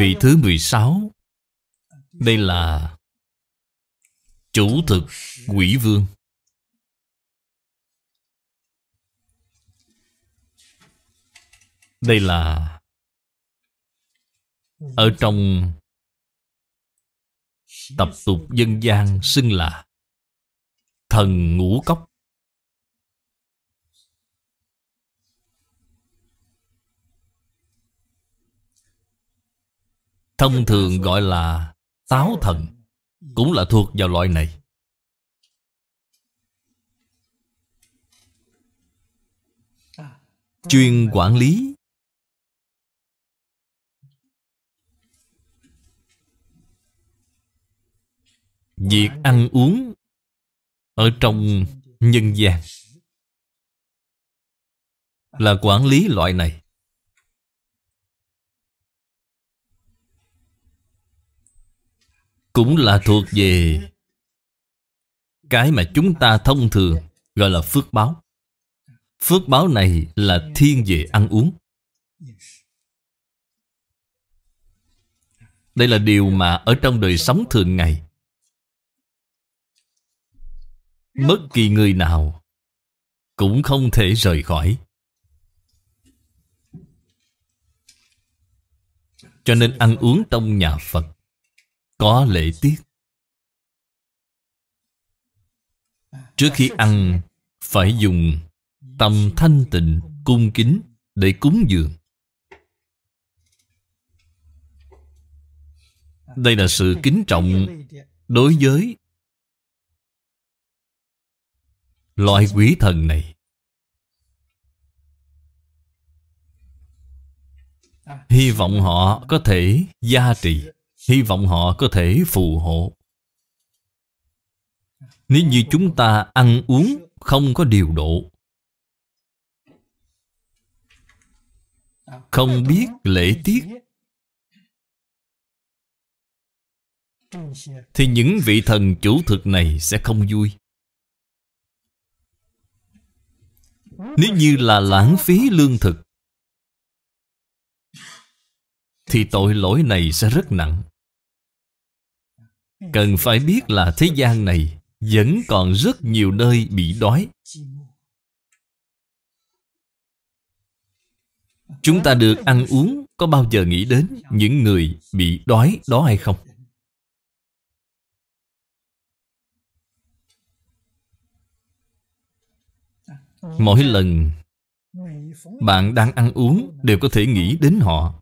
Vị thứ 16 Đây là Chủ thực quỷ vương Đây là Ở trong Tập tục dân gian xưng là Thần ngũ cốc Thông thường gọi là táo thần Cũng là thuộc vào loại này Chuyên quản lý Việc ăn uống Ở trong nhân gian Là quản lý loại này cũng là thuộc về cái mà chúng ta thông thường gọi là phước báo. Phước báo này là thiên về ăn uống. Đây là điều mà ở trong đời sống thường ngày Bất kỳ người nào Cũng không thể rời khỏi Cho nên ăn uống trong nhà Phật có lễ tiết trước khi ăn phải dùng tâm thanh tịnh cung kính để cúng dường đây là sự kính trọng đối với loại quỷ thần này hy vọng họ có thể gia trì Hy vọng họ có thể phù hộ Nếu như chúng ta ăn uống không có điều độ Không biết lễ tiết Thì những vị thần chủ thực này sẽ không vui Nếu như là lãng phí lương thực Thì tội lỗi này sẽ rất nặng Ừ. Cần phải biết là thế gian này Vẫn còn rất nhiều nơi bị đói Chúng ta được ăn uống Có bao giờ nghĩ đến những người bị đói đó hay không? Mỗi lần bạn đang ăn uống đều có thể nghĩ đến họ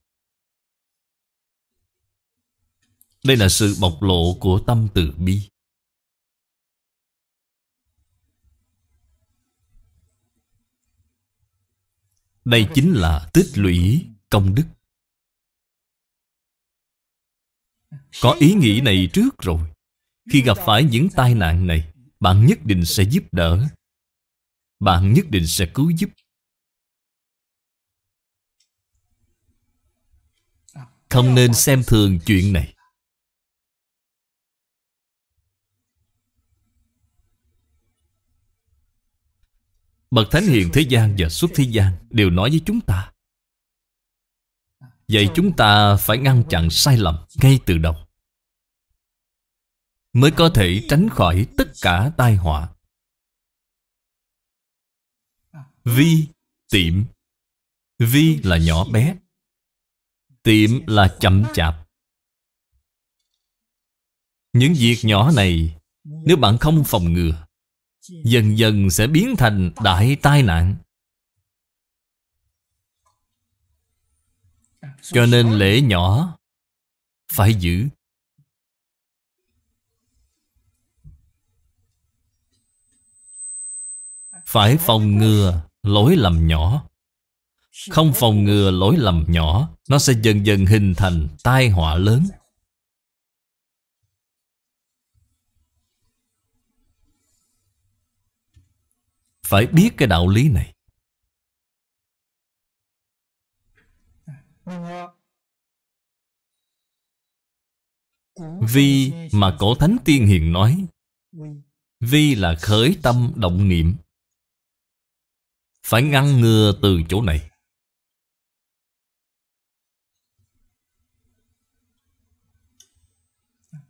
Đây là sự bộc lộ của tâm từ bi. Đây chính là tích lũy công đức. Có ý nghĩ này trước rồi. Khi gặp phải những tai nạn này, bạn nhất định sẽ giúp đỡ. Bạn nhất định sẽ cứu giúp. Không nên xem thường chuyện này. Bậc Thánh hiền thế gian và xuất thế gian Đều nói với chúng ta Vậy chúng ta phải ngăn chặn sai lầm ngay từ đầu Mới có thể tránh khỏi tất cả tai họa Vi, tiệm Vi là nhỏ bé Tiệm là chậm chạp Những việc nhỏ này Nếu bạn không phòng ngừa dần dần sẽ biến thành đại tai nạn. Cho nên lễ nhỏ phải giữ. Phải phòng ngừa lỗi lầm nhỏ. Không phòng ngừa lỗi lầm nhỏ, nó sẽ dần dần hình thành tai họa lớn. Phải biết cái đạo lý này Vi mà cổ thánh tiên hiền nói Vi là khởi tâm động niệm Phải ngăn ngừa từ chỗ này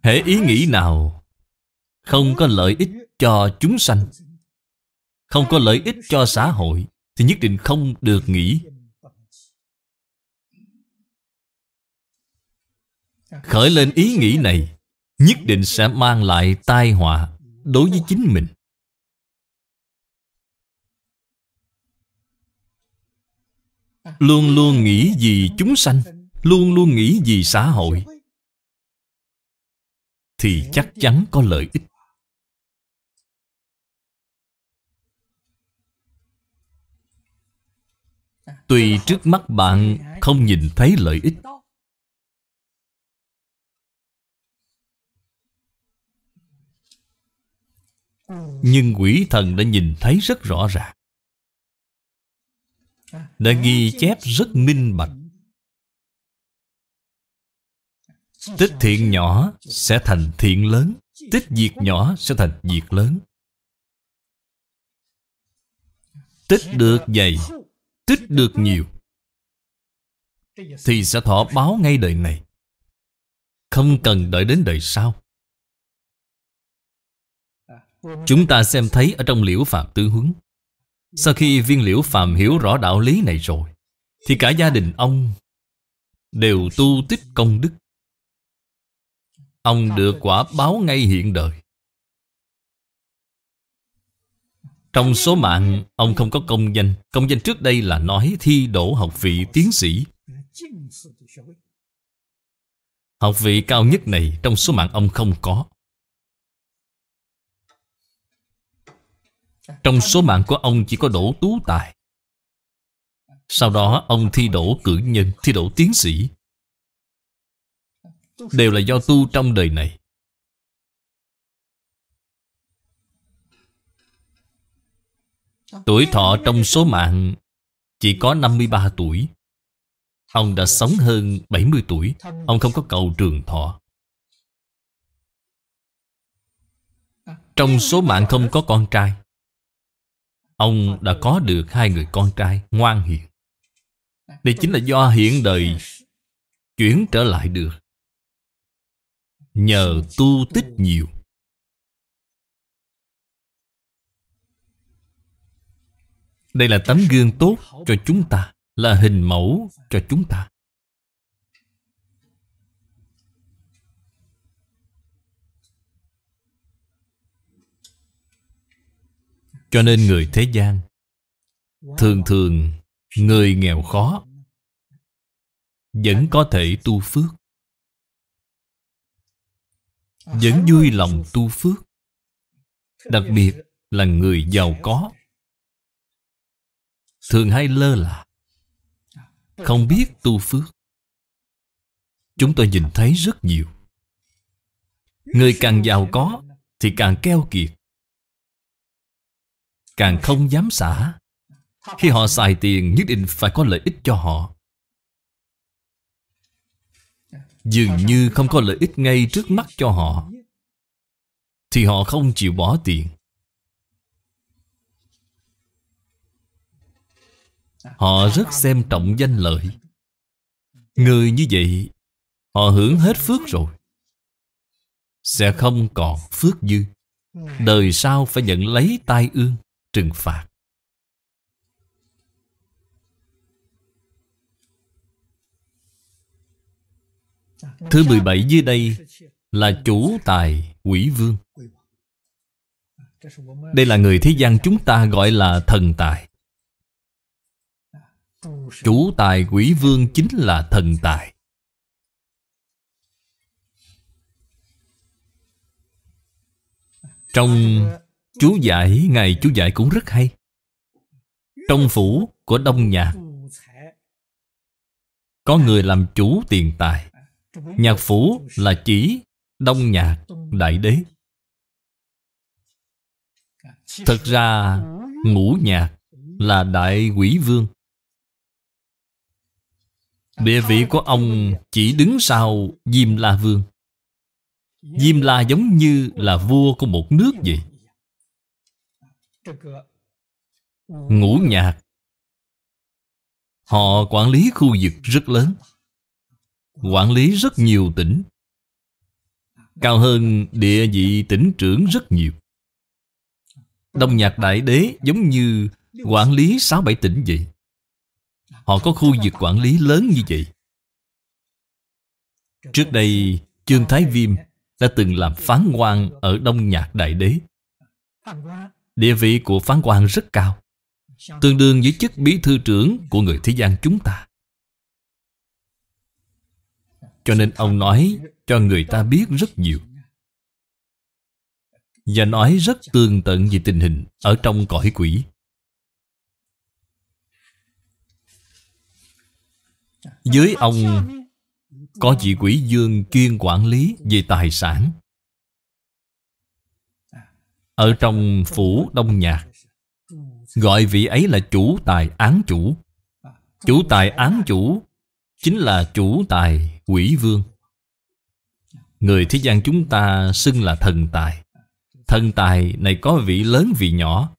Hệ ý nghĩ nào Không có lợi ích cho chúng sanh không có lợi ích cho xã hội thì nhất định không được nghỉ. Khởi lên ý nghĩ này nhất định sẽ mang lại tai họa đối với chính mình. Luôn luôn nghĩ vì chúng sanh, luôn luôn nghĩ vì xã hội thì chắc chắn có lợi ích. Tuy trước mắt bạn không nhìn thấy lợi ích Nhưng quỷ thần đã nhìn thấy rất rõ ràng Đã ghi chép rất minh bạch Tích thiện nhỏ sẽ thành thiện lớn Tích diệt nhỏ sẽ thành diệt lớn Tích được dày tích được nhiều Thì sẽ thọ báo ngay đời này Không cần đợi đến đời sau Chúng ta xem thấy ở trong liễu phạm tứ huấn Sau khi viên liễu phạm hiểu rõ đạo lý này rồi Thì cả gia đình ông Đều tu tích công đức Ông được quả báo ngay hiện đời Trong số mạng, ông không có công danh. Công danh trước đây là nói thi đổ học vị tiến sĩ. Học vị cao nhất này trong số mạng ông không có. Trong số mạng của ông chỉ có đổ tú tài. Sau đó ông thi đổ cử nhân, thi đổ tiến sĩ. Đều là do tu trong đời này. Tuổi thọ trong số mạng chỉ có 53 tuổi. Ông đã sống hơn 70 tuổi. Ông không có cầu trường thọ. Trong số mạng không có con trai. Ông đã có được hai người con trai ngoan hiền. Đây chính là do hiện đời chuyển trở lại được. Nhờ tu tích nhiều Đây là tấm gương tốt cho chúng ta Là hình mẫu cho chúng ta Cho nên người thế gian Thường thường người nghèo khó Vẫn có thể tu phước Vẫn vui lòng tu phước Đặc biệt là người giàu có thường hay lơ là không biết tu phước chúng tôi nhìn thấy rất nhiều người càng giàu có thì càng keo kiệt càng không dám xả khi họ xài tiền nhất định phải có lợi ích cho họ dường như không có lợi ích ngay trước mắt cho họ thì họ không chịu bỏ tiền Họ rất xem trọng danh lợi Người như vậy Họ hưởng hết phước rồi Sẽ không còn phước dư Đời sau phải nhận lấy tai ương Trừng phạt Thứ 17 dưới đây là chủ tài quỷ vương. Đây là người thế gian chúng ta gọi là thần tài. Chủ tài quỷ vương chính là thần tài Trong chú giải Ngài chú giải cũng rất hay Trong phủ của Đông Nhạc Có người làm chủ tiền tài Nhạc phủ là chỉ Đông Nhạc Đại Đế thực ra ngũ nhạc là đại quỷ vương Địa vị của ông chỉ đứng sau Diêm La Vương Diêm La giống như là vua của một nước vậy Ngũ nhạc Họ quản lý khu vực rất lớn Quản lý rất nhiều tỉnh Cao hơn địa vị tỉnh trưởng rất nhiều Đông nhạc đại đế giống như quản lý sáu bảy tỉnh vậy Họ có khu vực quản lý lớn như vậy Trước đây Trương Thái Viêm đã từng làm phán quan ở Đông Nhạc Đại Đế Địa vị của phán quan rất cao Tương đương với chức bí thư trưởng của người thế gian chúng ta Cho nên ông nói cho người ta biết rất nhiều Và nói rất tương tận về tình hình ở trong cõi quỷ Dưới ông có vị quỷ dương chuyên quản lý về tài sản Ở trong phủ đông nhạc Gọi vị ấy là chủ tài án chủ Chủ tài án chủ Chính là chủ tài quỷ vương Người thế gian chúng ta xưng là thần tài Thần tài này có vị lớn vị nhỏ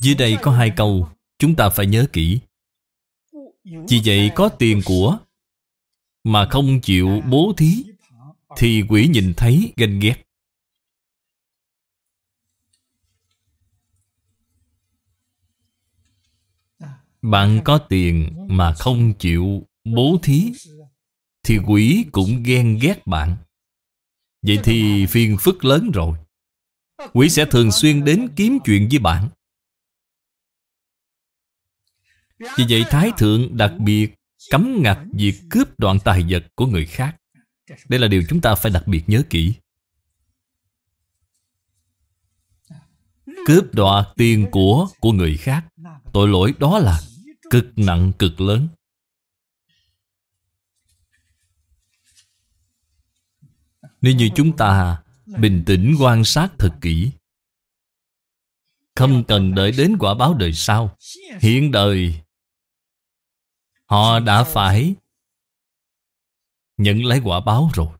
Dưới đây có hai câu Chúng ta phải nhớ kỹ Vì vậy có tiền của Mà không chịu bố thí Thì quỷ nhìn thấy ganh ghét Bạn có tiền mà không chịu bố thí Thì quỷ cũng ghen ghét bạn Vậy thì phiền phức lớn rồi Quỷ sẽ thường xuyên đến kiếm chuyện với bạn vì vậy Thái Thượng đặc biệt cấm ngặt việc cướp đoạn tài vật của người khác Đây là điều chúng ta phải đặc biệt nhớ kỹ Cướp đoạt tiền của của người khác Tội lỗi đó là cực nặng cực lớn Nếu như chúng ta bình tĩnh quan sát thật kỹ Không cần đợi đến quả báo đời sau Hiện đời Họ đã phải nhận lấy quả báo rồi.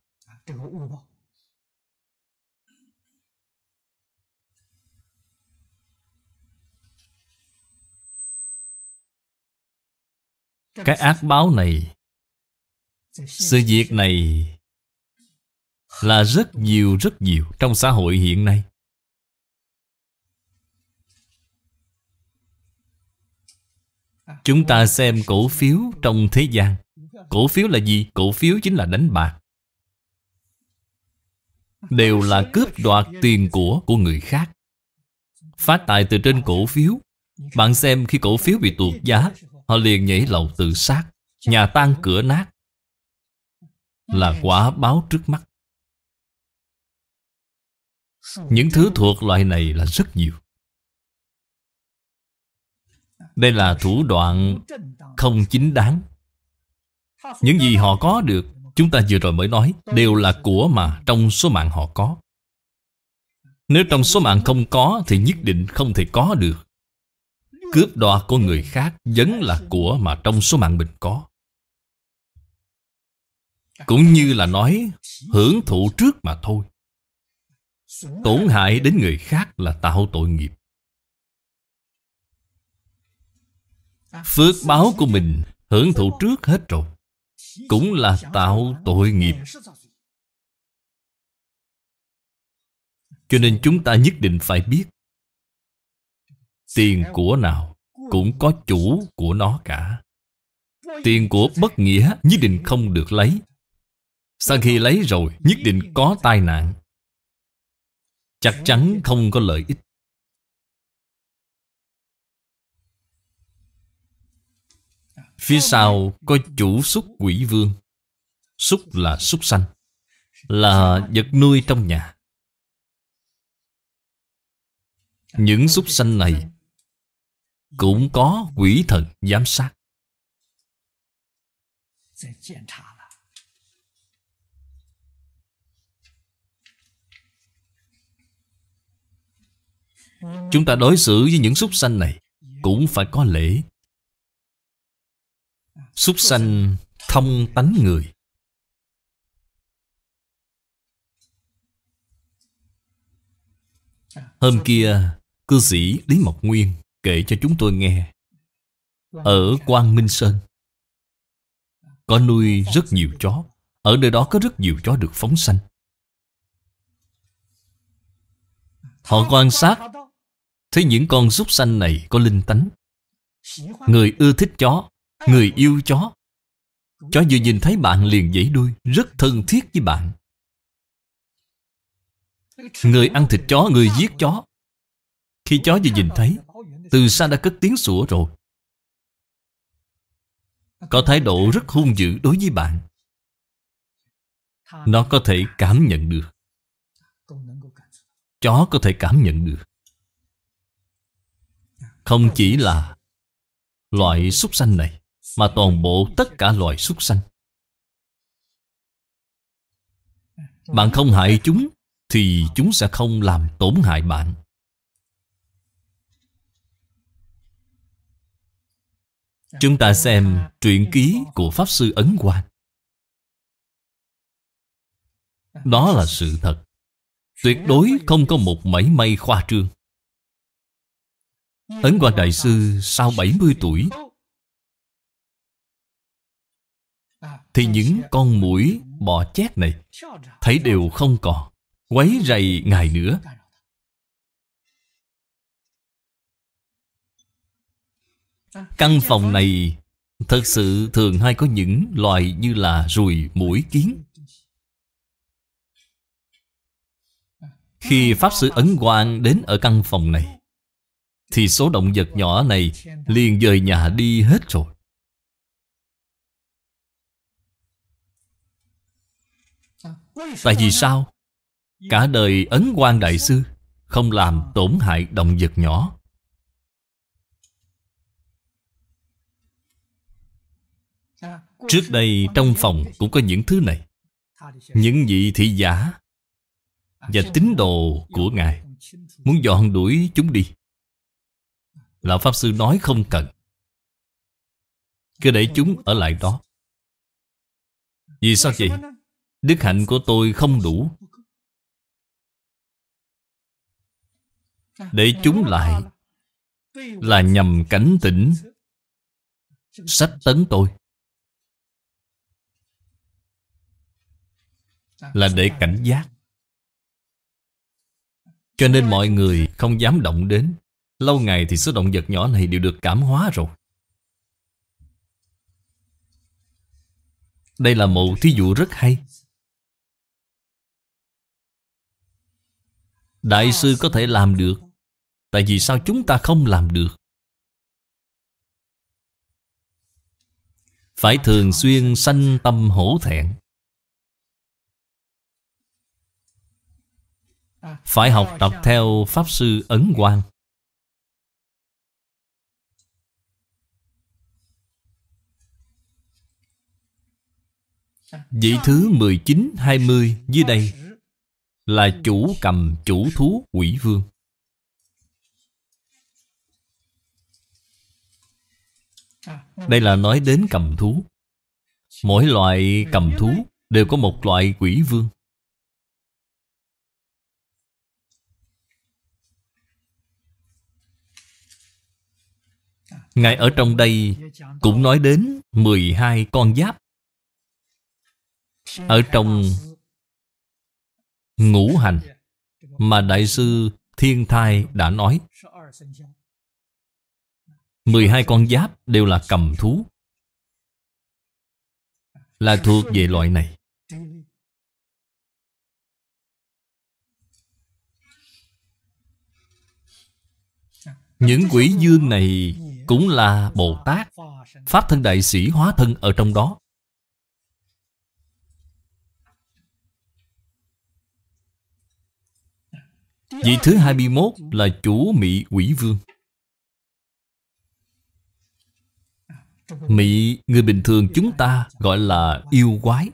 Cái ác báo này Sự việc này Là rất nhiều rất nhiều Trong xã hội hiện nay Chúng ta xem cổ phiếu trong thế gian Cổ phiếu là gì? Cổ phiếu chính là đánh bạc Đều là cướp đoạt tiền của của người khác Phát tài từ trên cổ phiếu Bạn xem khi cổ phiếu bị tuột giá Họ liền nhảy lầu tự sát Nhà tan cửa nát Là quả báo trước mắt Những thứ thuộc loại này là rất nhiều đây là thủ đoạn không chính đáng Những gì họ có được Chúng ta vừa rồi mới nói Đều là của mà trong số mạng họ có Nếu trong số mạng không có Thì nhất định không thể có được Cướp đoạt của người khác Vẫn là của mà trong số mạng mình có Cũng như là nói Hưởng thụ trước mà thôi Tổn hại đến người khác là tạo tội nghiệp Phước báo của mình hưởng thụ trước hết rồi Cũng là tạo tội nghiệp Cho nên chúng ta nhất định phải biết Tiền của nào cũng có chủ của nó cả Tiền của bất nghĩa nhất định không được lấy Sau khi lấy rồi nhất định có tai nạn Chắc chắn không có lợi ích Phía sau có chủ xúc quỷ vương Xúc là xúc sanh Là vật nuôi trong nhà Những xúc sanh này Cũng có quỷ thần giám sát Chúng ta đối xử với những súc sanh này Cũng phải có lễ Súc sanh thông tánh người Hôm kia Cư sĩ Lý Mộc Nguyên kể cho chúng tôi nghe Ở Quang Minh Sơn Có nuôi rất nhiều chó Ở nơi đó có rất nhiều chó được phóng sanh Họ quan sát Thấy những con súc sanh này có linh tánh Người ưa thích chó Người yêu chó Chó vừa nhìn thấy bạn liền dãy đuôi Rất thân thiết với bạn Người ăn thịt chó, người giết chó Khi chó vừa nhìn thấy Từ xa đã cất tiếng sủa rồi Có thái độ rất hung dữ đối với bạn Nó có thể cảm nhận được Chó có thể cảm nhận được Không chỉ là Loại súc sanh này mà toàn bộ tất cả loài súc sanh. Bạn không hại chúng thì chúng sẽ không làm tổn hại bạn. Chúng ta xem truyện ký của Pháp Sư Ấn quan, Đó là sự thật. Tuyệt đối không có một mảy may khoa trương. Ấn quan Đại Sư sau 70 tuổi thì những con mũi bọ chét này thấy đều không còn quấy rầy ngài nữa căn phòng này thật sự thường hay có những loài như là ruồi mũi kiến khi pháp sư ấn quang đến ở căn phòng này thì số động vật nhỏ này liền rời nhà đi hết rồi Tại vì sao? Cả đời Ấn quang Đại Sư Không làm tổn hại động vật nhỏ Trước đây trong phòng cũng có những thứ này Những vị thị giả Và tín đồ của Ngài Muốn dọn đuổi chúng đi Lão Pháp Sư nói không cần Cứ để chúng ở lại đó Vì sao vậy? Đức hạnh của tôi không đủ Để chúng lại Là nhằm cảnh tỉnh Sách tấn tôi Là để cảnh giác Cho nên mọi người không dám động đến Lâu ngày thì số động vật nhỏ này đều được cảm hóa rồi Đây là một thí dụ rất hay Đại sư có thể làm được Tại vì sao chúng ta không làm được Phải thường xuyên sanh tâm hổ thẹn Phải học tập theo Pháp Sư Ấn Quang Vị thứ 19-20 dưới đây là chủ cầm chủ thú quỷ vương đây là nói đến cầm thú mỗi loại cầm thú đều có một loại quỷ vương Ngài ở trong đây cũng nói đến 12 con giáp Ở trong ngũ hành mà Đại sư Thiên Thai đã nói. 12 con giáp đều là cầm thú. Là thuộc về loại này. Những quỷ dương này cũng là Bồ Tát Pháp thân đại sĩ hóa thân ở trong đó Vị thứ 21 là chủ Mỹ Quỷ Vương Mỹ người bình thường chúng ta gọi là yêu quái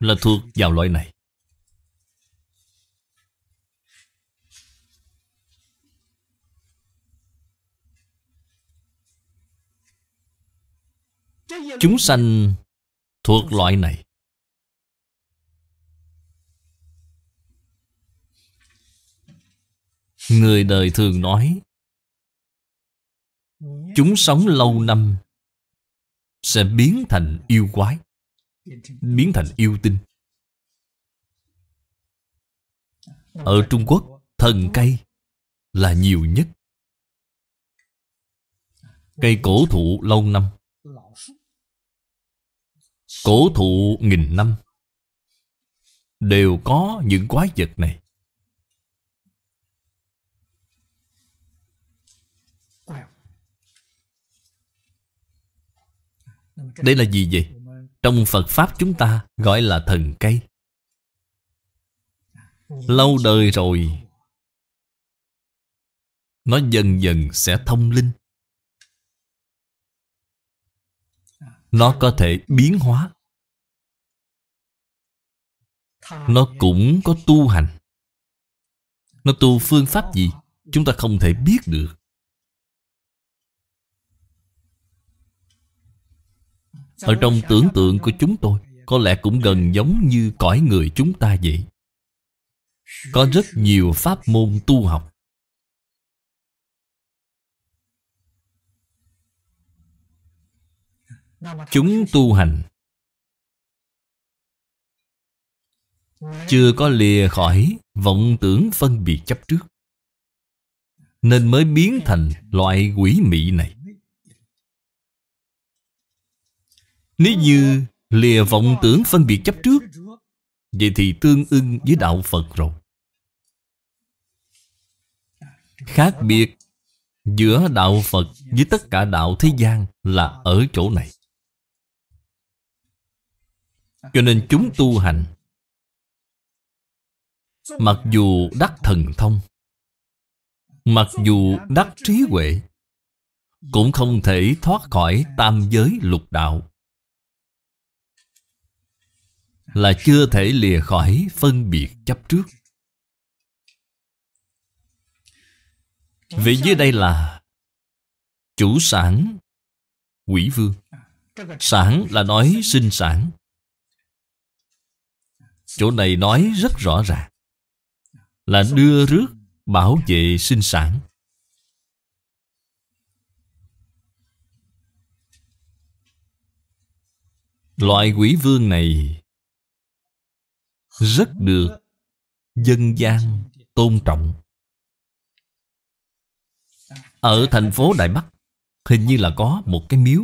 Là thuộc vào loại này Chúng sanh thuộc loại này Người đời thường nói Chúng sống lâu năm Sẽ biến thành yêu quái Biến thành yêu tinh Ở Trung Quốc Thần cây Là nhiều nhất Cây cổ thụ lâu năm Cổ thụ nghìn năm Đều có những quái vật này Đây là gì vậy? Trong Phật Pháp chúng ta gọi là thần cây Lâu đời rồi Nó dần dần sẽ thông linh Nó có thể biến hóa Nó cũng có tu hành Nó tu phương pháp gì Chúng ta không thể biết được Ở trong tưởng tượng của chúng tôi Có lẽ cũng gần giống như cõi người chúng ta vậy Có rất nhiều pháp môn tu học Chúng tu hành Chưa có lìa khỏi vọng tưởng phân biệt chấp trước Nên mới biến thành loại quỷ mị này Nếu như lìa vọng tưởng phân biệt chấp trước Vậy thì tương ưng với đạo Phật rồi Khác biệt giữa đạo Phật với tất cả đạo thế gian là ở chỗ này Cho nên chúng tu hành Mặc dù đắc thần thông Mặc dù đắc trí huệ Cũng không thể thoát khỏi tam giới lục đạo là chưa thể lìa khỏi phân biệt chấp trước vị dưới đây là chủ sản quỷ vương sản là nói sinh sản chỗ này nói rất rõ ràng là đưa rước bảo vệ sinh sản loại quỷ vương này rất được dân gian tôn trọng ở thành phố Đại Bắc Hình như là có một cái miếu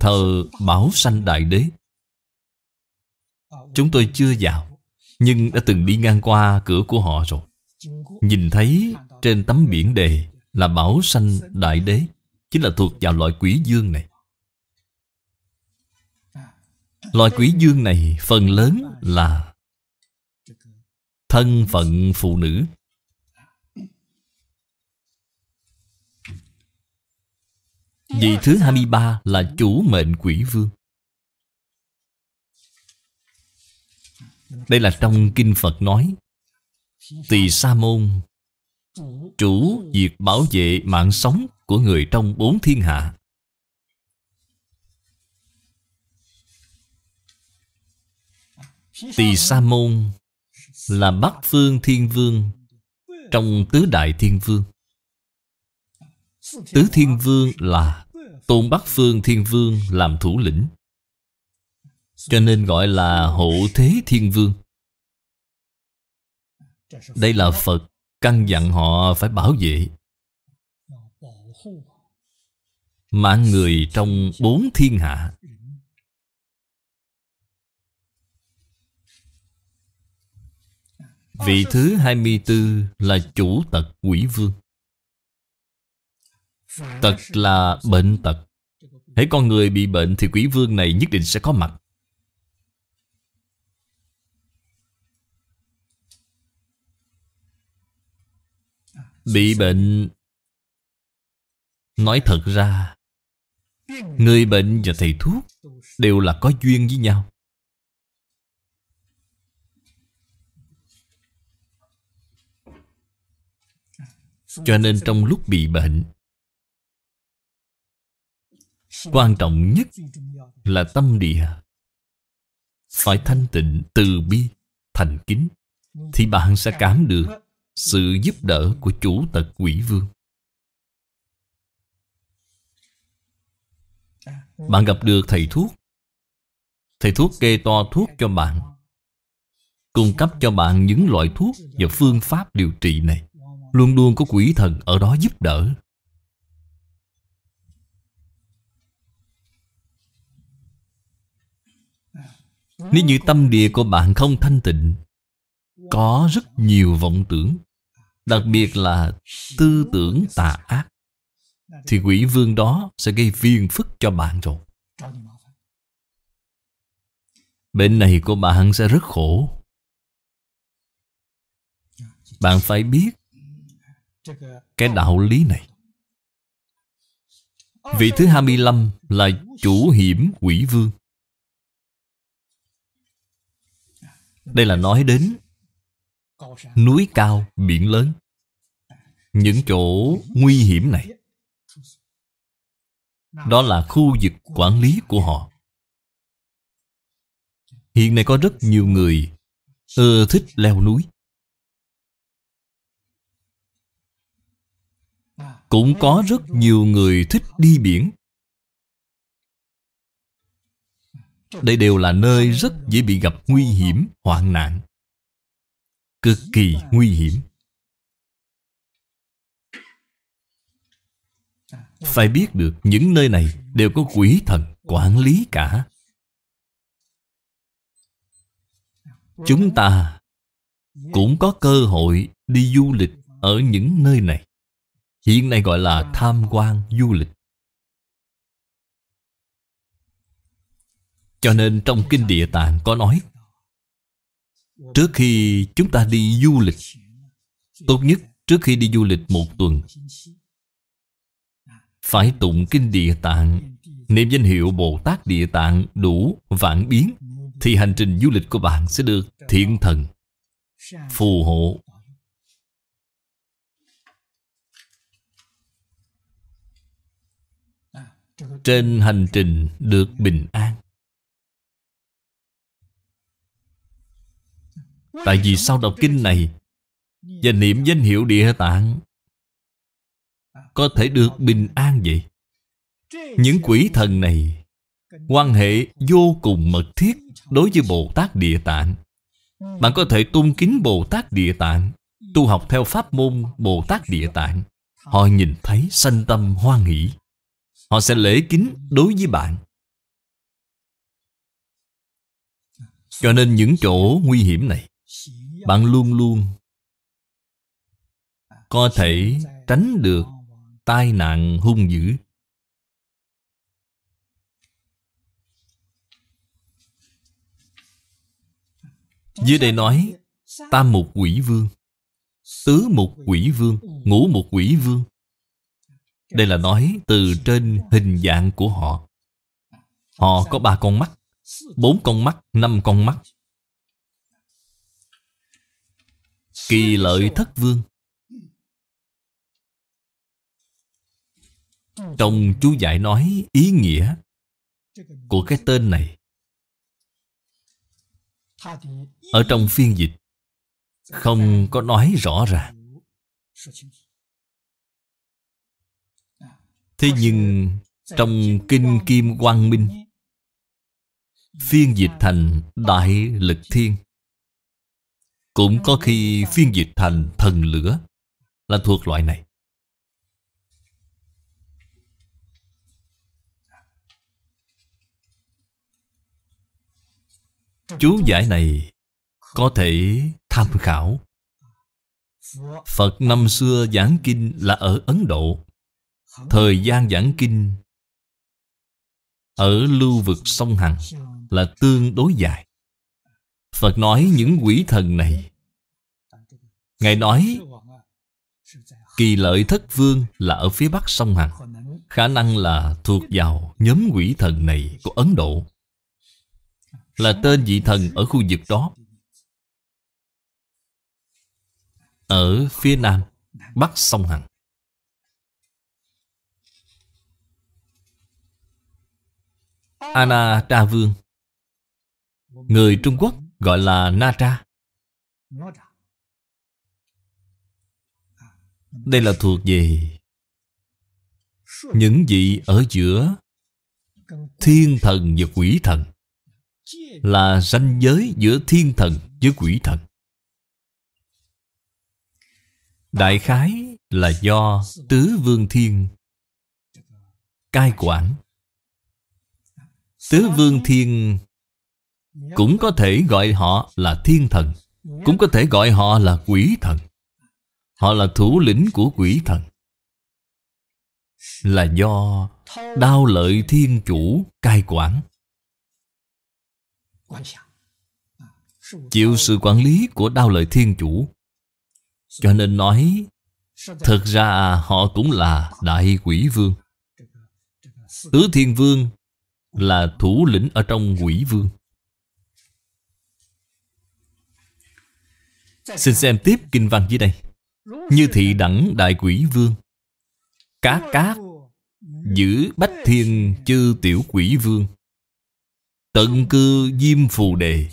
Thờ Bảo Sanh Đại Đế Chúng tôi chưa vào Nhưng đã từng đi ngang qua cửa của họ rồi Nhìn thấy trên tấm biển đề Là Bảo Sanh Đại Đế Chính là thuộc vào loại quỷ dương này loài quý dương này phần lớn là Thân phận phụ nữ Vị thứ 23 là chủ mệnh quỷ vương Đây là trong Kinh Phật nói Tỳ Sa Môn Chủ việc bảo vệ mạng sống của người trong bốn thiên hạ Tỳ Sa Môn là Bắc Phương Thiên Vương trong Tứ Đại Thiên Vương. Tứ Thiên Vương là Tôn Bắc Phương Thiên Vương làm thủ lĩnh. Cho nên gọi là Hộ Thế Thiên Vương. Đây là Phật căn dặn họ phải bảo vệ mạng người trong bốn thiên hạ Vị thứ 24 là chủ tật quỷ vương Tật là bệnh tật Hãy con người bị bệnh thì quỷ vương này nhất định sẽ có mặt Bị bệnh Nói thật ra Người bệnh và thầy thuốc Đều là có duyên với nhau Cho nên trong lúc bị bệnh Quan trọng nhất là tâm địa Phải thanh tịnh, từ bi, thành kính Thì bạn sẽ cảm được sự giúp đỡ của chủ tật quỷ vương Bạn gặp được thầy thuốc Thầy thuốc kê to thuốc cho bạn Cung cấp cho bạn những loại thuốc và phương pháp điều trị này Luôn luôn có quỷ thần ở đó giúp đỡ Nếu như tâm địa của bạn không thanh tịnh Có rất nhiều vọng tưởng Đặc biệt là tư tưởng tà ác Thì quỷ vương đó sẽ gây phiền phức cho bạn rồi Bệnh này của bạn sẽ rất khổ Bạn phải biết cái đạo lý này Vị thứ 25 là chủ hiểm quỷ vương Đây là nói đến Núi cao, biển lớn Những chỗ nguy hiểm này Đó là khu vực quản lý của họ Hiện nay có rất nhiều người Ưa thích leo núi cũng có rất nhiều người thích đi biển Đây đều là nơi rất dễ bị gặp nguy hiểm, hoạn nạn Cực kỳ nguy hiểm Phải biết được những nơi này đều có quỷ thần quản lý cả Chúng ta cũng có cơ hội đi du lịch ở những nơi này Hiện nay gọi là dạ. tham quan du lịch Cho nên trong Kinh Địa Tạng có nói Trước khi chúng ta đi du lịch Tốt nhất trước khi đi du lịch một tuần Phải tụng Kinh Địa Tạng Niệm danh hiệu Bồ Tát Địa Tạng đủ vạn biến Thì hành trình du lịch của bạn sẽ được thiện thần Phù hộ trên hành trình được bình an tại vì sau đọc kinh này và niệm danh hiệu địa tạng có thể được bình an vậy những quỷ thần này quan hệ vô cùng mật thiết đối với bồ tát địa tạng bạn có thể tôn kính bồ tát địa tạng tu học theo pháp môn bồ tát địa tạng họ nhìn thấy sanh tâm hoan hỷ Họ sẽ lễ kính đối với bạn. Cho nên những chỗ nguy hiểm này, bạn luôn luôn có thể tránh được tai nạn hung dữ. Dưới đây nói Tam mục quỷ vương Tứ mục quỷ vương Ngũ mục quỷ vương đây là nói từ trên hình dạng của họ Họ có ba con mắt bốn con mắt, năm con mắt Kỳ lợi thất vương Trong chú giải nói ý nghĩa Của cái tên này Ở trong phiên dịch Không có nói rõ ràng Thế nhưng Trong Kinh Kim Quang Minh Phiên dịch thành Đại Lực Thiên Cũng có khi phiên dịch thành Thần Lửa Là thuộc loại này Chú giải này có thể tham khảo Phật năm xưa giảng kinh là ở Ấn Độ Thời gian giảng kinh ở lưu vực sông Hằng là tương đối dài. Phật nói những quỷ thần này Ngài nói Kỳ lợi thất vương là ở phía bắc sông Hằng Khả năng là thuộc vào nhóm quỷ thần này của Ấn Độ Là tên vị thần ở khu vực đó Ở phía nam, bắc sông Hằng Ana Tra Vương Người Trung Quốc gọi là Na Tra Đây là thuộc về Những vị ở giữa Thiên thần và quỷ thần Là ranh giới giữa thiên thần với quỷ thần Đại khái là do Tứ Vương Thiên Cai quản Tứ Vương Thiên Cũng có thể gọi họ là thiên thần Cũng có thể gọi họ là quỷ thần Họ là thủ lĩnh của quỷ thần Là do Đao lợi thiên chủ cai quản Chịu sự quản lý của đao lợi thiên chủ Cho nên nói Thật ra họ cũng là đại quỷ vương Tứ thiên vương là thủ lĩnh ở trong quỷ vương Xin xem tiếp kinh văn dưới đây Như thị đẳng đại quỷ vương Cá cát Giữ bách thiên chư tiểu quỷ vương Tận cư diêm phù đề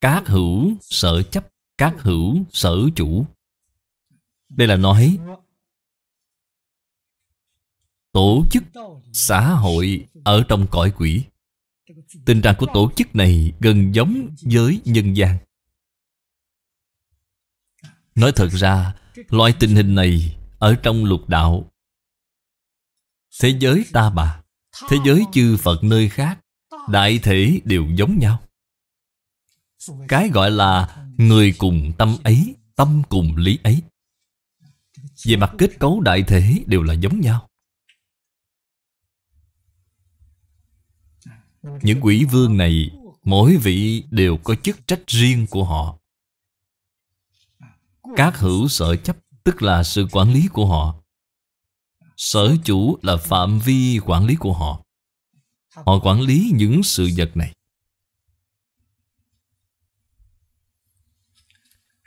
Cát hữu sở chấp Cát hữu sở chủ Đây là nói Tổ chức xã hội ở trong cõi quỷ Tình trạng của tổ chức này gần giống với nhân gian Nói thật ra Loại tình hình này Ở trong lục đạo Thế giới ta bà Thế giới chư Phật nơi khác Đại thể đều giống nhau Cái gọi là Người cùng tâm ấy Tâm cùng lý ấy Về mặt kết cấu đại thể đều là giống nhau Những quỷ vương này Mỗi vị đều có chức trách riêng của họ Các hữu sở chấp Tức là sự quản lý của họ Sở chủ là phạm vi quản lý của họ Họ quản lý những sự vật này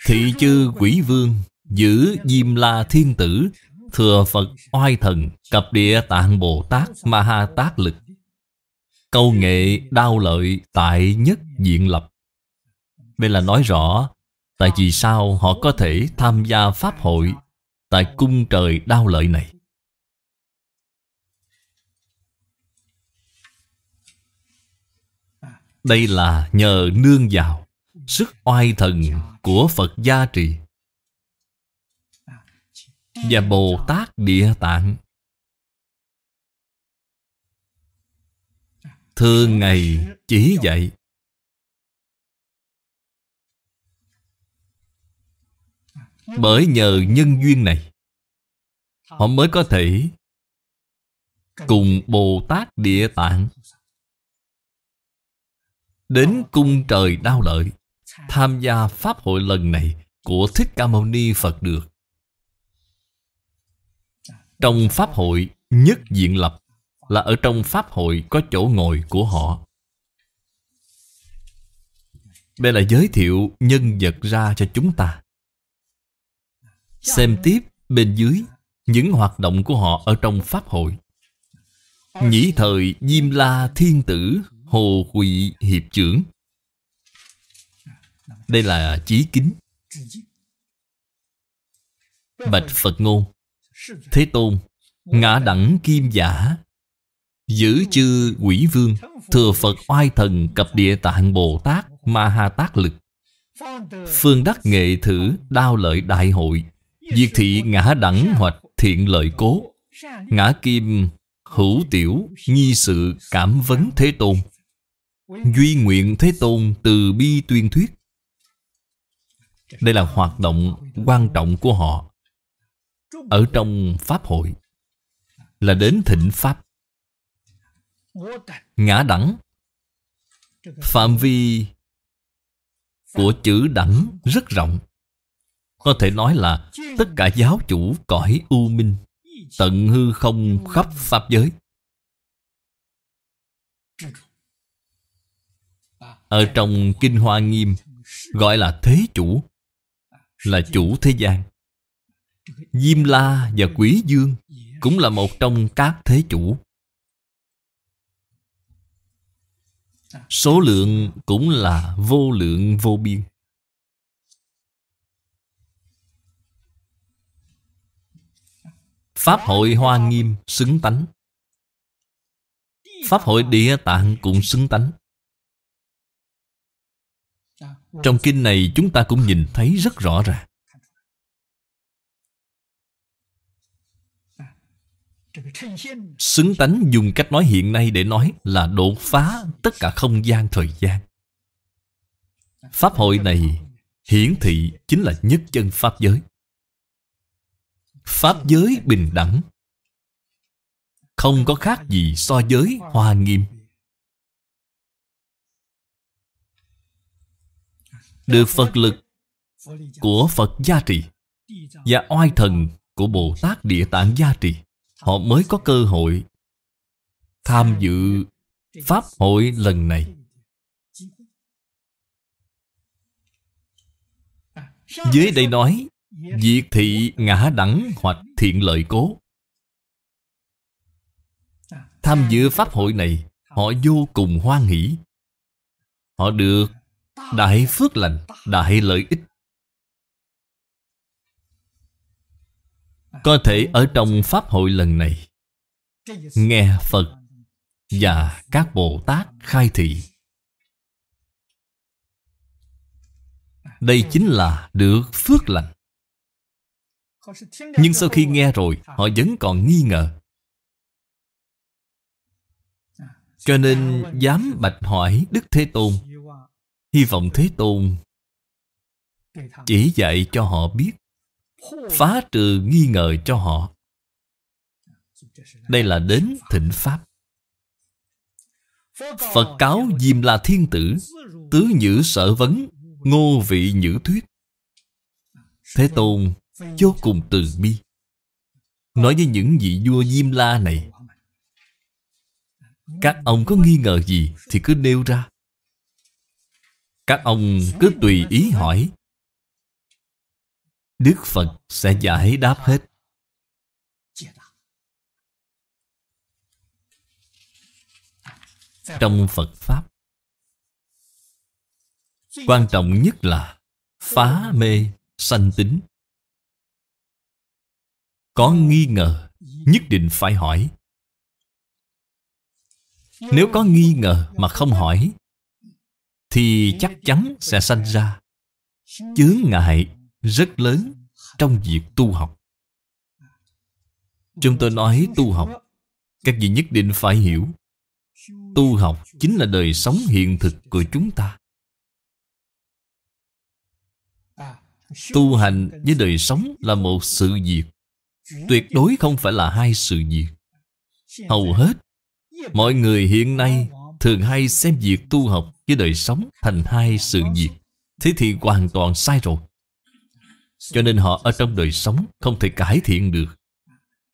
Thị chư quỷ vương Giữ Diêm La Thiên Tử Thừa Phật Oai Thần Cập Địa Tạng Bồ Tát Ma Ha Tát Lực câu nghệ đao lợi tại nhất diện lập đây là nói rõ tại vì sao họ có thể tham gia pháp hội tại cung trời đao lợi này đây là nhờ nương vào sức oai thần của phật gia trì và bồ tát địa tạng thường ngày chỉ dạy bởi nhờ nhân duyên này họ mới có thể cùng bồ tát địa tạng đến cung trời đau lợi tham gia pháp hội lần này của thích ca mâu ni phật được trong pháp hội nhất diện lập là ở trong pháp hội có chỗ ngồi của họ đây là giới thiệu nhân vật ra cho chúng ta xem tiếp bên dưới những hoạt động của họ ở trong pháp hội nhĩ thời diêm la thiên tử hồ quỵ hiệp trưởng đây là chí kính bạch phật ngôn thế tôn ngã đẳng kim giả Giữ chư quỷ vương Thừa Phật oai thần cập địa tạng Bồ Tát Ma Ha Tát lực Phương đắc nghệ thử đao lợi đại hội Diệt thị ngã đẳng hoạch thiện lợi cố Ngã kim hữu tiểu nghi sự cảm vấn thế tôn Duy nguyện thế tôn từ bi tuyên thuyết Đây là hoạt động quan trọng của họ Ở trong Pháp hội Là đến thỉnh Pháp ngã đẳng phạm vi của chữ đẳng rất rộng có thể nói là tất cả giáo chủ cõi u minh tận hư không khắp pháp giới ở trong kinh hoa nghiêm gọi là thế chủ là chủ thế gian diêm la và quý dương cũng là một trong các thế chủ Số lượng cũng là vô lượng vô biên Pháp hội Hoa Nghiêm xứng tánh Pháp hội Địa Tạng cũng xứng tánh Trong kinh này chúng ta cũng nhìn thấy rất rõ ràng Xứng tánh dùng cách nói hiện nay để nói là đột phá tất cả không gian thời gian. Pháp hội này hiển thị chính là nhất chân Pháp giới. Pháp giới bình đẳng. Không có khác gì so với hoa nghiêm. Được Phật lực của Phật gia trì và oai thần của Bồ Tát Địa Tạng gia trì họ mới có cơ hội tham dự pháp hội lần này dưới đây nói diệt thị ngã đẳng hoặc thiện lợi cố tham dự pháp hội này họ vô cùng hoan hỷ họ được đại phước lành đại lợi ích Có thể ở trong Pháp hội lần này Nghe Phật Và các Bồ Tát khai thị Đây chính là được phước lành Nhưng sau khi nghe rồi Họ vẫn còn nghi ngờ Cho nên dám bạch hỏi Đức Thế Tôn Hy vọng Thế Tôn Chỉ dạy cho họ biết phá trừ nghi ngờ cho họ đây là đến thịnh pháp phật cáo diêm là thiên tử tứ nhữ sở vấn ngô vị nhữ thuyết thế tôn vô cùng từ bi nói với những vị vua diêm la này các ông có nghi ngờ gì thì cứ nêu ra các ông cứ tùy ý hỏi Đức Phật sẽ giải đáp hết Trong Phật Pháp Quan trọng nhất là Phá mê sanh tính Có nghi ngờ Nhất định phải hỏi Nếu có nghi ngờ mà không hỏi Thì chắc chắn sẽ sanh ra Chướng ngại rất lớn trong việc tu học chúng tôi nói tu học các vị nhất định phải hiểu tu học chính là đời sống hiện thực của chúng ta tu hành với đời sống là một sự việc tuyệt đối không phải là hai sự việc hầu hết mọi người hiện nay thường hay xem việc tu học với đời sống thành hai sự việc thế thì hoàn toàn sai rồi cho nên họ ở trong đời sống không thể cải thiện được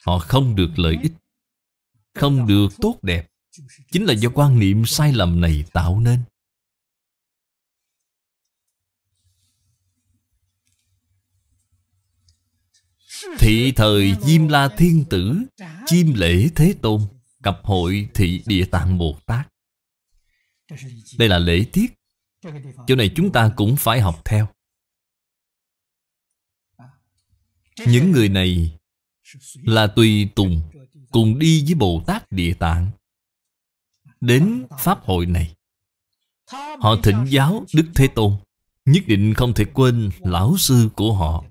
Họ không được lợi ích Không được tốt đẹp Chính là do quan niệm sai lầm này tạo nên Thị thời Diêm La Thiên Tử chim lễ Thế Tôn Cập hội thị Địa Tạng Bồ Tát Đây là lễ tiết Chỗ này chúng ta cũng phải học theo những người này là tùy tùng cùng đi với bồ tát địa tạng đến pháp hội này họ thỉnh giáo đức thế tôn nhất định không thể quên lão sư của họ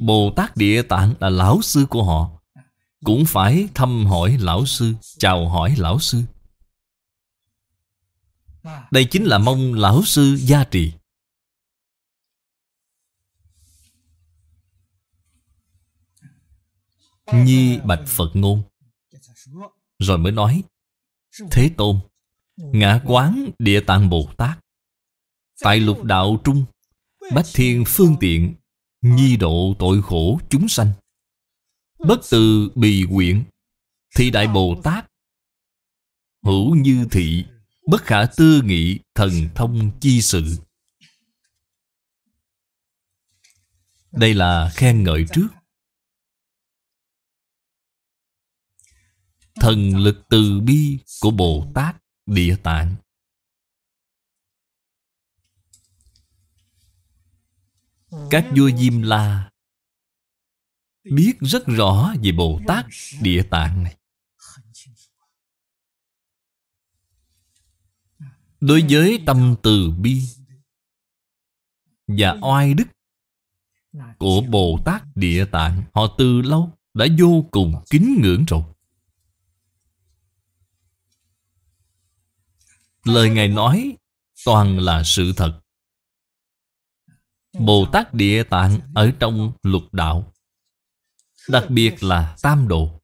bồ tát địa tạng là lão sư của họ cũng phải thăm hỏi lão sư chào hỏi lão sư đây chính là mong lão sư gia trì Nhi bạch Phật ngôn Rồi mới nói Thế Tôn Ngã quán địa tạng Bồ Tát Tại lục đạo trung Bách thiên phương tiện Nhi độ tội khổ chúng sanh Bất từ bì quyện Thì đại Bồ Tát Hữu như thị Bất khả tư nghị thần thông chi sự Đây là khen ngợi trước thần lực từ bi của Bồ Tát Địa Tạng. Các vua Diêm La biết rất rõ về Bồ Tát Địa Tạng này. Đối với tâm từ bi và oai đức của Bồ Tát Địa Tạng, họ từ lâu đã vô cùng kính ngưỡng rồi. Lời Ngài nói toàn là sự thật Bồ Tát Địa Tạng ở trong lục đạo Đặc biệt là tam độ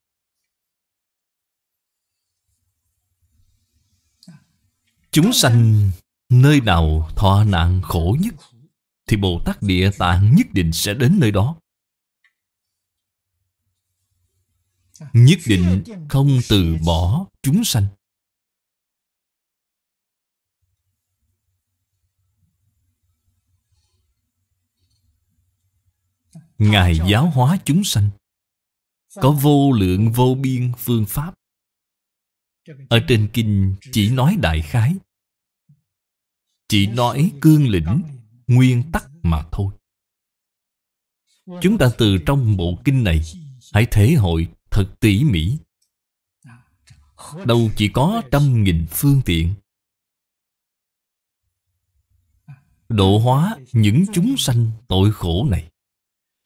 Chúng sanh nơi nào thọ nạn khổ nhất Thì Bồ Tát Địa Tạng nhất định sẽ đến nơi đó Nhất định không từ bỏ chúng sanh Ngài giáo hóa chúng sanh Có vô lượng vô biên phương pháp Ở trên kinh chỉ nói đại khái Chỉ nói cương lĩnh Nguyên tắc mà thôi Chúng ta từ trong bộ kinh này Hãy thể hội thật tỉ mỉ Đâu chỉ có trăm nghìn phương tiện Độ hóa những chúng sanh tội khổ này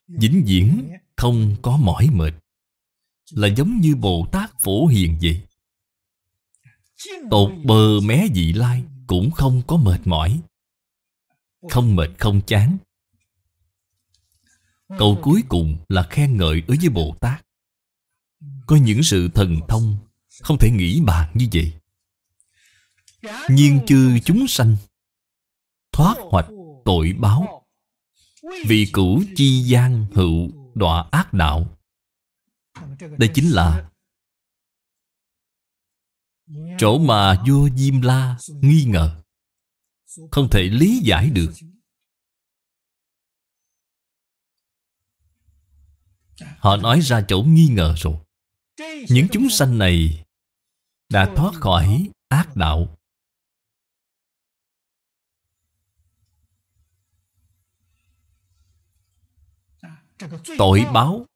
vĩnh viễn không có mỏi mệt là giống như bồ tát phổ hiền vậy tột bờ mé vị lai cũng không có mệt mỏi không mệt không chán câu cuối cùng là khen ngợi đối với bồ tát có những sự thần thông không thể nghĩ bàn như vậy nhiên chư chúng sanh thoát hoạch tội báo vì cửu chi gian hữu đọa ác đạo Đây chính là Chỗ mà vua Diêm La nghi ngờ Không thể lý giải được Họ nói ra chỗ nghi ngờ rồi Những chúng sanh này Đã thoát khỏi ác đạo Tội báo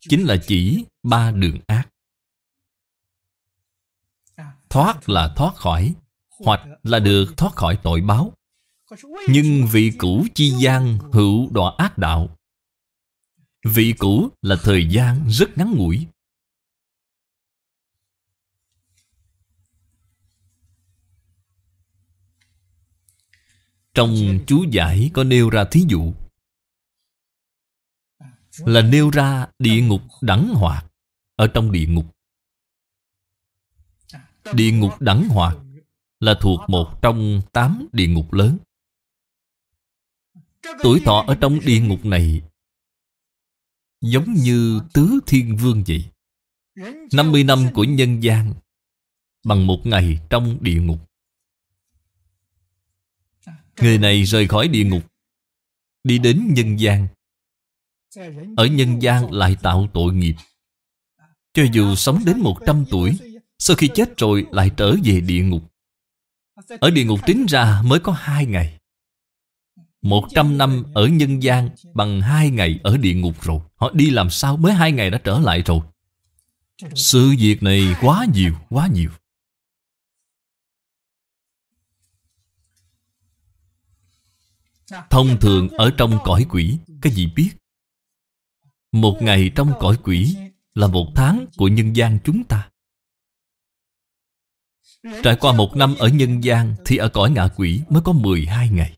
Chính là chỉ ba đường ác Thoát là thoát khỏi Hoặc là được thoát khỏi tội báo Nhưng vị cũ chi gian hữu đọa ác đạo Vị cũ là thời gian rất ngắn ngủi Trong chú giải có nêu ra thí dụ là nêu ra địa ngục đẳng hoạt ở trong địa ngục. Địa ngục đẳng hoạt là thuộc một trong tám địa ngục lớn. Tuổi thọ ở trong địa ngục này giống như tứ thiên vương vậy. 50 năm của nhân gian bằng một ngày trong địa ngục. Người này rời khỏi địa ngục đi đến nhân gian ở nhân gian lại tạo tội nghiệp Cho dù sống đến 100 tuổi Sau khi chết rồi lại trở về địa ngục Ở địa ngục tính ra mới có hai ngày 100 năm ở nhân gian bằng hai ngày ở địa ngục rồi Họ đi làm sao mới hai ngày đã trở lại rồi Sự việc này quá nhiều, quá nhiều Thông thường ở trong cõi quỷ Cái gì biết một ngày trong cõi quỷ Là một tháng của nhân gian chúng ta Trải qua một năm ở nhân gian Thì ở cõi ngạ quỷ mới có 12 ngày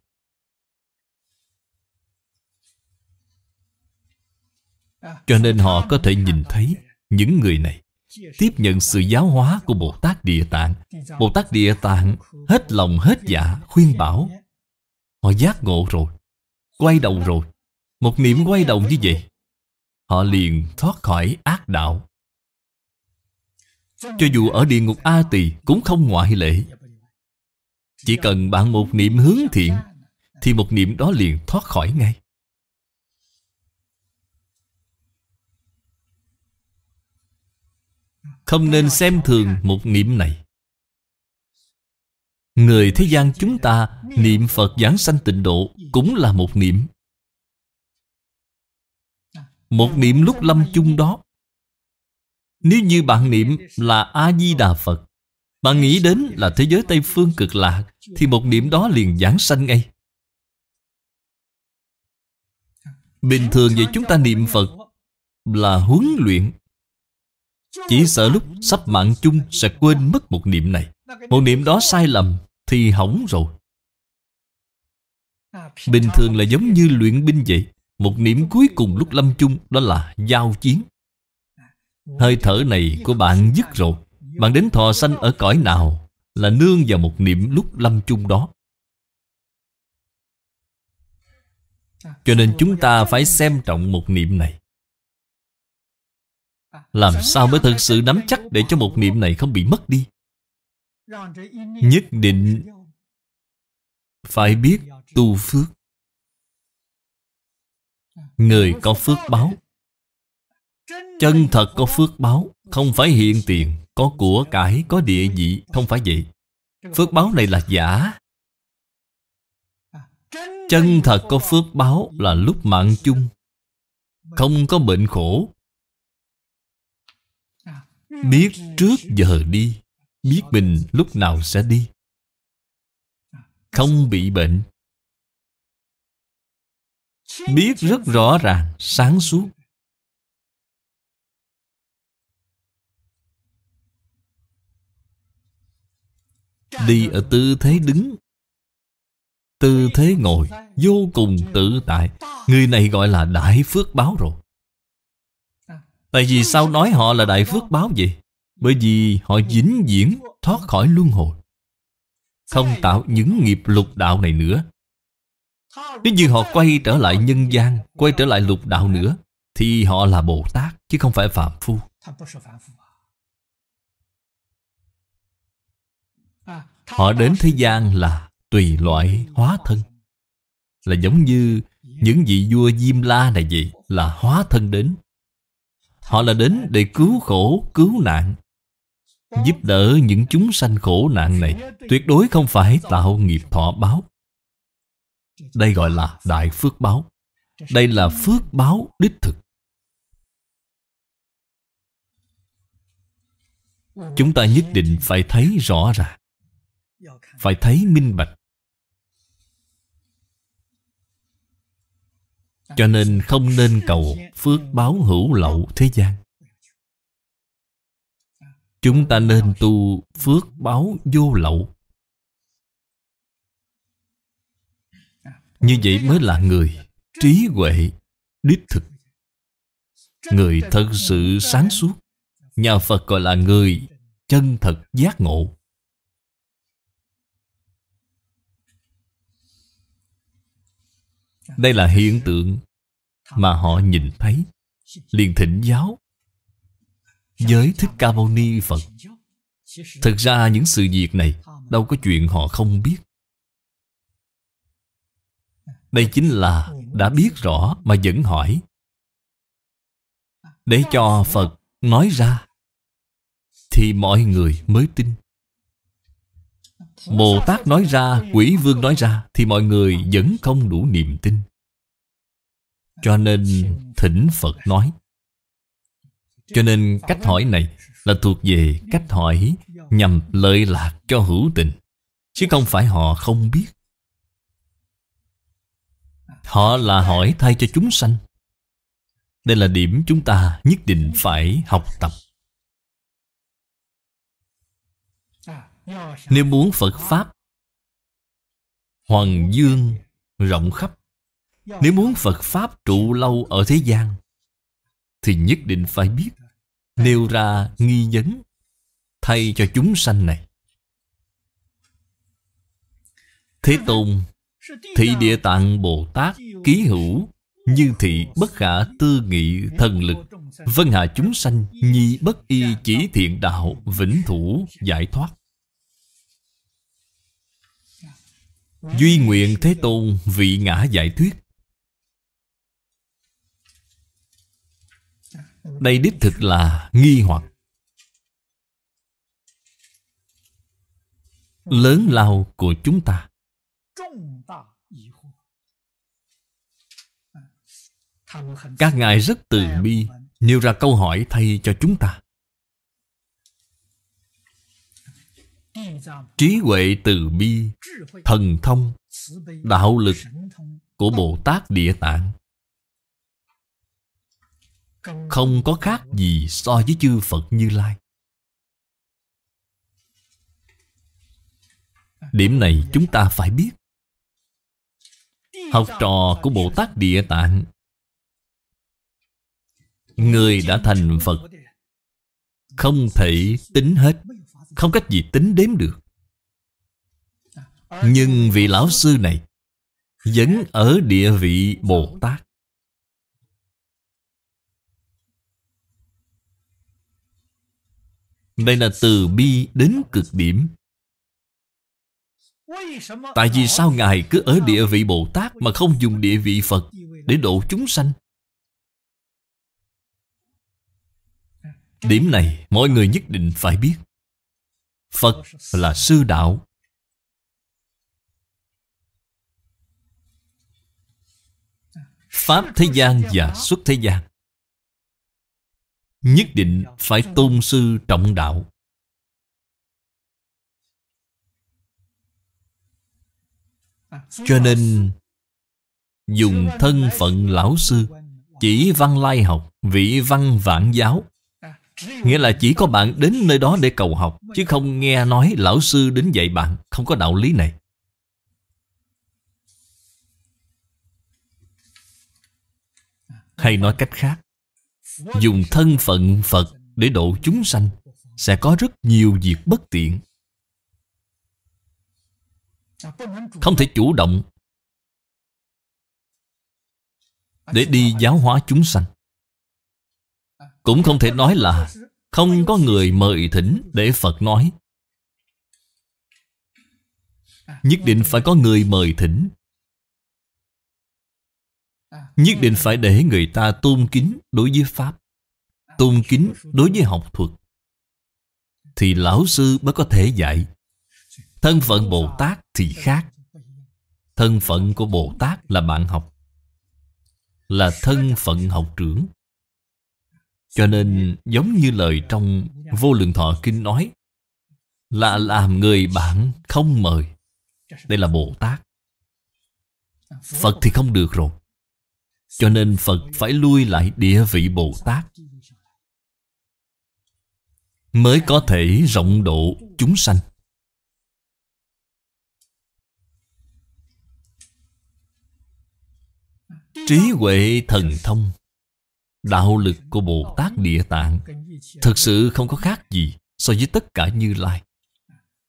Cho nên họ có thể nhìn thấy Những người này Tiếp nhận sự giáo hóa của Bồ Tát Địa Tạng Bồ Tát Địa Tạng Hết lòng hết dạ khuyên bảo Họ giác ngộ rồi Quay đầu rồi Một niệm quay đầu như vậy họ liền thoát khỏi ác đạo. Cho dù ở địa ngục A Tỳ cũng không ngoại lệ. Chỉ cần bạn một niệm hướng thiện, thì một niệm đó liền thoát khỏi ngay. Không nên xem thường một niệm này. Người thế gian chúng ta niệm Phật giáng sanh tịnh độ cũng là một niệm một niệm lúc lâm chung đó Nếu như bạn niệm là A-di-đà Phật Bạn nghĩ đến là thế giới Tây Phương cực lạc Thì một niệm đó liền giảng sanh ngay Bình thường vậy chúng ta niệm Phật Là huấn luyện Chỉ sợ lúc sắp mạng chung Sẽ quên mất một niệm này Một niệm đó sai lầm Thì hỏng rồi Bình thường là giống như luyện binh vậy một niệm cuối cùng lúc lâm chung Đó là giao chiến Hơi thở này của bạn dứt rồi Bạn đến thọ sanh ở cõi nào Là nương vào một niệm lúc lâm chung đó Cho nên chúng ta phải xem trọng một niệm này Làm sao mới thực sự nắm chắc Để cho một niệm này không bị mất đi Nhất định Phải biết tu phước Người có phước báo Chân thật có phước báo Không phải hiện tiền Có của cải, có địa vị Không phải vậy Phước báo này là giả Chân thật có phước báo là lúc mạng chung Không có bệnh khổ Biết trước giờ đi Biết mình lúc nào sẽ đi Không bị bệnh biết rất rõ ràng sáng suốt đi ở tư thế đứng tư thế ngồi vô cùng tự tại người này gọi là đại phước báo rồi tại vì sao nói họ là đại phước báo vậy bởi vì họ dính diễn thoát khỏi luân hồi không tạo những nghiệp lục đạo này nữa nếu như họ quay trở lại nhân gian Quay trở lại lục đạo nữa Thì họ là Bồ Tát Chứ không phải Phạm Phu Họ đến thế gian là tùy loại hóa thân Là giống như những vị vua Diêm La này vậy Là hóa thân đến Họ là đến để cứu khổ, cứu nạn Giúp đỡ những chúng sanh khổ nạn này Tuyệt đối không phải tạo nghiệp thọ báo đây gọi là đại phước báo. Đây là phước báo đích thực. Chúng ta nhất định phải thấy rõ ràng. Phải thấy minh bạch. Cho nên không nên cầu phước báo hữu lậu thế gian. Chúng ta nên tu phước báo vô lậu Như vậy mới là người Trí huệ Đích thực Người thật sự sáng suốt Nhà Phật gọi là người Chân thật giác ngộ Đây là hiện tượng Mà họ nhìn thấy Liền thỉnh giáo Giới Thích Ca Mâu Ni Phật Thực ra những sự việc này Đâu có chuyện họ không biết đây chính là đã biết rõ mà vẫn hỏi Để cho Phật nói ra Thì mọi người mới tin Bồ Tát nói ra, quỷ vương nói ra Thì mọi người vẫn không đủ niềm tin Cho nên thỉnh Phật nói Cho nên cách hỏi này là thuộc về cách hỏi Nhằm lợi lạc cho hữu tình Chứ không phải họ không biết Họ là hỏi thay cho chúng sanh Đây là điểm chúng ta nhất định phải học tập Nếu muốn Phật Pháp Hoàng dương rộng khắp Nếu muốn Phật Pháp trụ lâu ở thế gian Thì nhất định phải biết Nêu ra nghi vấn Thay cho chúng sanh này Thế Tôn Thị địa tạng Bồ Tát Ký hữu Như thị bất khả tư nghị thần lực Vân hạ chúng sanh Nhi bất y chỉ thiện đạo Vĩnh thủ giải thoát Duy nguyện Thế Tôn vị ngã giải thuyết Đây đích thực là nghi hoặc Lớn lao của chúng ta Các ngài rất từ bi Nêu ra câu hỏi thay cho chúng ta Trí huệ từ bi Thần thông Đạo lực Của Bồ Tát Địa Tạng Không có khác gì so với chư Phật Như Lai Điểm này chúng ta phải biết Học trò của Bồ Tát Địa Tạng Người đã thành Phật Không thể tính hết Không cách gì tính đếm được Nhưng vị lão sư này Vẫn ở địa vị Bồ Tát Đây là từ bi đến cực điểm Tại vì sao Ngài cứ ở địa vị Bồ Tát Mà không dùng địa vị Phật Để độ chúng sanh Điểm này mọi người nhất định phải biết Phật là sư đạo Pháp thế gian và xuất thế gian Nhất định phải tôn sư trọng đạo Cho nên Dùng thân phận lão sư Chỉ văn lai học Vị văn vạn giáo Nghĩa là chỉ có bạn đến nơi đó để cầu học Chứ không nghe nói lão sư đến dạy bạn Không có đạo lý này Hay nói cách khác Dùng thân phận Phật để độ chúng sanh Sẽ có rất nhiều việc bất tiện Không thể chủ động Để đi giáo hóa chúng sanh cũng không thể nói là Không có người mời thỉnh để Phật nói Nhất định phải có người mời thỉnh Nhất định phải để người ta tôn kính đối với Pháp Tôn kính đối với học thuật Thì lão sư mới có thể dạy Thân phận Bồ Tát thì khác Thân phận của Bồ Tát là bạn học Là thân phận học trưởng cho nên giống như lời trong Vô Lượng Thọ Kinh nói Là làm người bạn không mời Đây là Bồ Tát Phật thì không được rồi Cho nên Phật phải lui lại địa vị Bồ Tát Mới có thể rộng độ chúng sanh Trí huệ thần thông Đạo lực của Bồ Tát Địa Tạng Thật sự không có khác gì So với tất cả Như Lai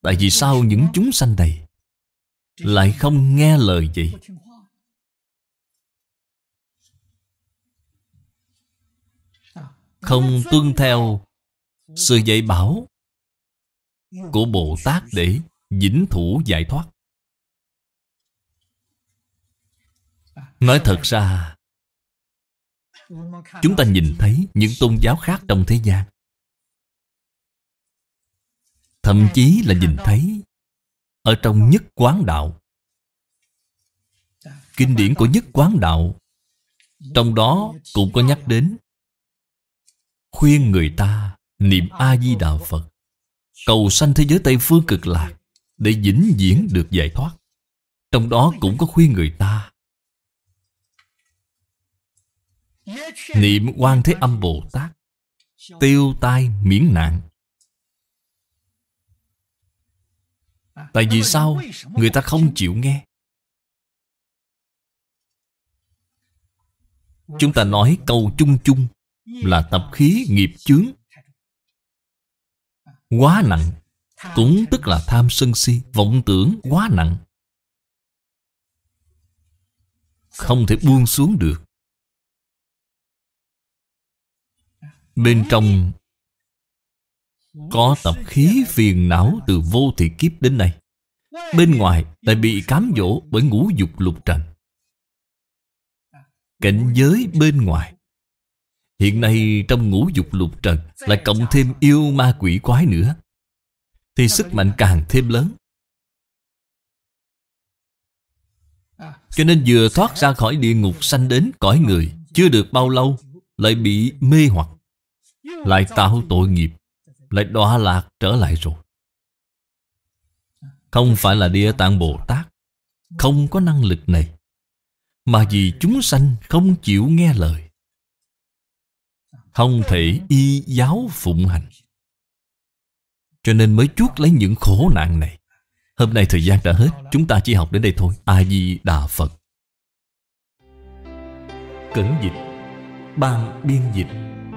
Tại vì sao những chúng sanh này Lại không nghe lời vậy Không tuân theo Sự dạy bảo Của Bồ Tát để Vĩnh thủ giải thoát Nói thật ra chúng ta nhìn thấy những tôn giáo khác trong thế gian thậm chí là nhìn thấy ở trong nhất quán đạo kinh điển của nhất quán đạo trong đó cũng có nhắc đến khuyên người ta niệm a di đà phật cầu sanh thế giới tây phương cực lạc để vĩnh viễn được giải thoát trong đó cũng có khuyên người ta Niệm quan thế âm Bồ Tát Tiêu tai miễn nạn Tại vì sao người ta không chịu nghe Chúng ta nói câu chung chung Là tập khí nghiệp chướng Quá nặng Cũng tức là tham sân si Vọng tưởng quá nặng Không thể buông xuống được Bên trong Có tập khí phiền não từ vô thị kiếp đến nay Bên ngoài lại bị cám dỗ bởi ngũ dục lục trần Cảnh giới bên ngoài Hiện nay trong ngũ dục lục trần Lại cộng thêm yêu ma quỷ quái nữa Thì sức mạnh càng thêm lớn Cho nên vừa thoát ra khỏi địa ngục sanh đến cõi người Chưa được bao lâu Lại bị mê hoặc lại tạo tội nghiệp Lại đọa lạc trở lại rồi Không phải là Địa Tạng Bồ Tát Không có năng lực này Mà vì chúng sanh không chịu nghe lời Không thể y giáo phụng hành Cho nên mới chuốt lấy những khổ nạn này Hôm nay thời gian đã hết Chúng ta chỉ học đến đây thôi A-di-đà Phật Cẩn dịch Ban biên dịch